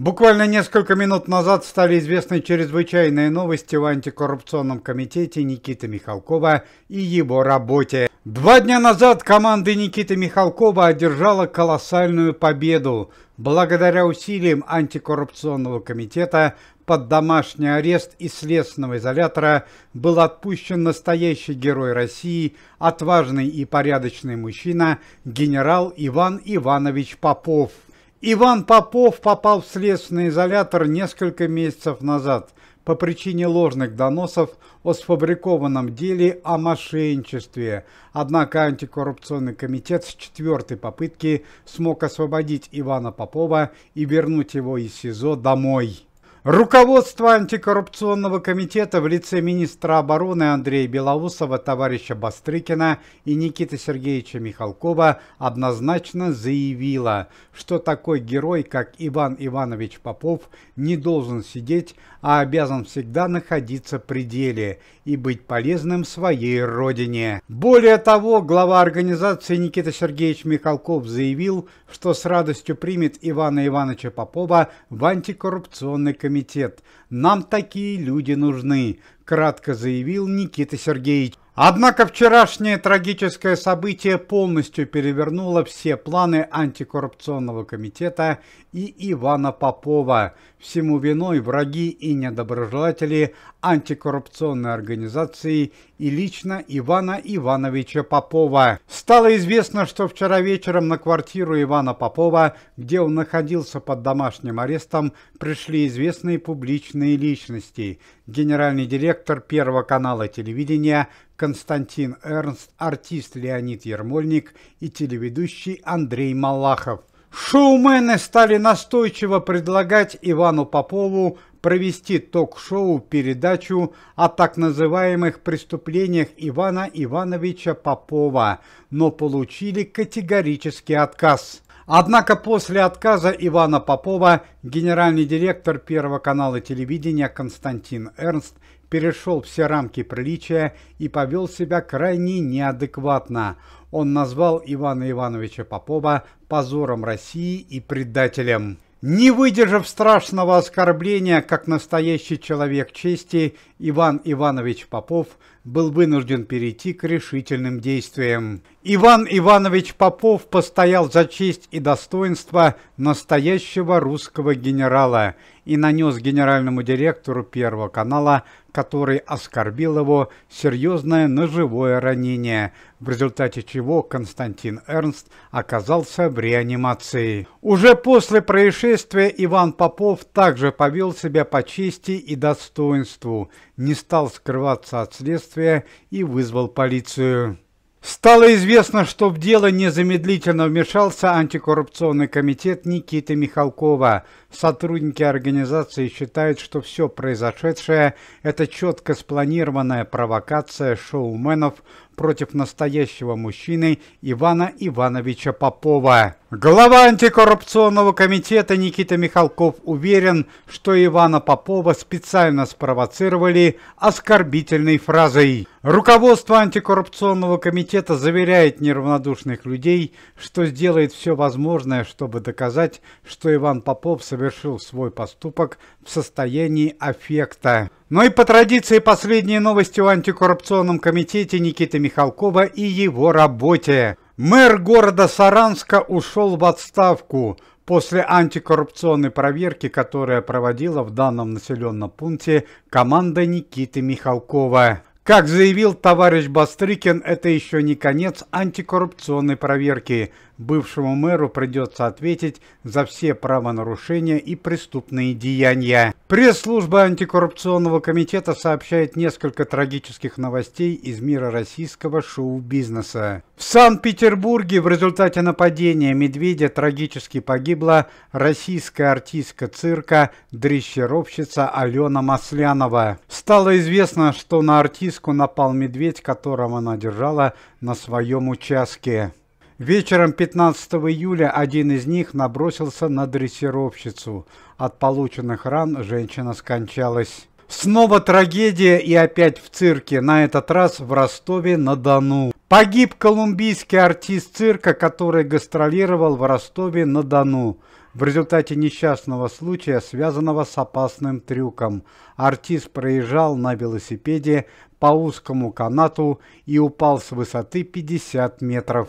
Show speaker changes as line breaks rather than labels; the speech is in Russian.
Буквально несколько минут назад стали известны чрезвычайные новости в антикоррупционном комитете Никиты Михалкова и его работе. Два дня назад команда Никиты Михалкова одержала колоссальную победу благодаря усилиям антикоррупционного комитета под домашний арест и следственного изолятора был отпущен настоящий герой России, отважный и порядочный мужчина, генерал Иван Иванович Попов. Иван Попов попал в следственный изолятор несколько месяцев назад по причине ложных доносов о сфабрикованном деле о мошенничестве. Однако антикоррупционный комитет с четвертой попытки смог освободить Ивана Попова и вернуть его из СИЗО домой. Руководство антикоррупционного комитета в лице министра обороны Андрея Белоусова, товарища Бастрыкина и Никиты Сергеевича Михалкова однозначно заявило, что такой герой, как Иван Иванович Попов, не должен сидеть, а обязан всегда находиться при деле и быть полезным своей родине. Более того, глава организации Никита Сергеевич Михалков заявил, что с радостью примет Ивана Ивановича Попова в антикоррупционный комитет комитет. Нам такие люди нужны, кратко заявил Никита Сергеевич. Однако вчерашнее трагическое событие полностью перевернуло все планы антикоррупционного комитета и Ивана Попова. Всему виной враги и недоброжелатели антикоррупционной организации и лично Ивана Ивановича Попова. Стало известно, что вчера вечером на квартиру Ивана Попова, где он находился под домашним арестом, пришли известные публичные личности. Генеральный директор Первого канала телевидения Константин Эрнст, артист Леонид Ермольник и телеведущий Андрей Малахов. Шоумены стали настойчиво предлагать Ивану Попову провести ток-шоу передачу о так называемых преступлениях Ивана Ивановича Попова, но получили категорический отказ. Однако после отказа Ивана Попова генеральный директор Первого канала телевидения Константин Эрнст перешел все рамки приличия и повел себя крайне неадекватно. Он назвал Ивана Ивановича Попова позором России и предателем. Не выдержав страшного оскорбления, как настоящий человек чести, Иван Иванович Попов был вынужден перейти к решительным действиям. Иван Иванович Попов постоял за честь и достоинство настоящего русского генерала и нанес генеральному директору Первого канала который оскорбил его серьезное ножевое ранение, в результате чего Константин Эрнст оказался в реанимации. Уже после происшествия Иван Попов также повел себя по чести и достоинству, не стал скрываться от следствия и вызвал полицию. Стало известно, что в дело незамедлительно вмешался антикоррупционный комитет Никиты Михалкова. Сотрудники организации считают, что все произошедшее – это четко спланированная провокация шоуменов против настоящего мужчины Ивана Ивановича Попова. Глава антикоррупционного комитета Никита Михалков уверен, что Ивана Попова специально спровоцировали оскорбительной фразой. Руководство антикоррупционного комитета заверяет неравнодушных людей, что сделает все возможное, чтобы доказать, что Иван Попов совершил свой поступок в состоянии аффекта. Ну и по традиции последние новости о антикоррупционном комитете Никиты Михалкова и его работе. Мэр города Саранска ушел в отставку после антикоррупционной проверки, которая проводила в данном населенном пункте команда Никиты Михалкова. Как заявил товарищ Бастрыкин, это еще не конец антикоррупционной проверки. Бывшему мэру придется ответить за все правонарушения и преступные деяния. Пресс-служба антикоррупционного комитета сообщает несколько трагических новостей из мира российского шоу-бизнеса. В Санкт-Петербурге в результате нападения медведя трагически погибла российская артистка цирка дрессировщица Алена Маслянова. Стало известно, что на артистку напал медведь, которого она держала на своем участке. Вечером 15 июля один из них набросился на дрессировщицу. От полученных ран женщина скончалась. Снова трагедия и опять в цирке, на этот раз в Ростове-на-Дону. Погиб колумбийский артист цирка, который гастролировал в Ростове-на-Дону в результате несчастного случая, связанного с опасным трюком. Артист проезжал на велосипеде по узкому канату и упал с высоты 50 метров.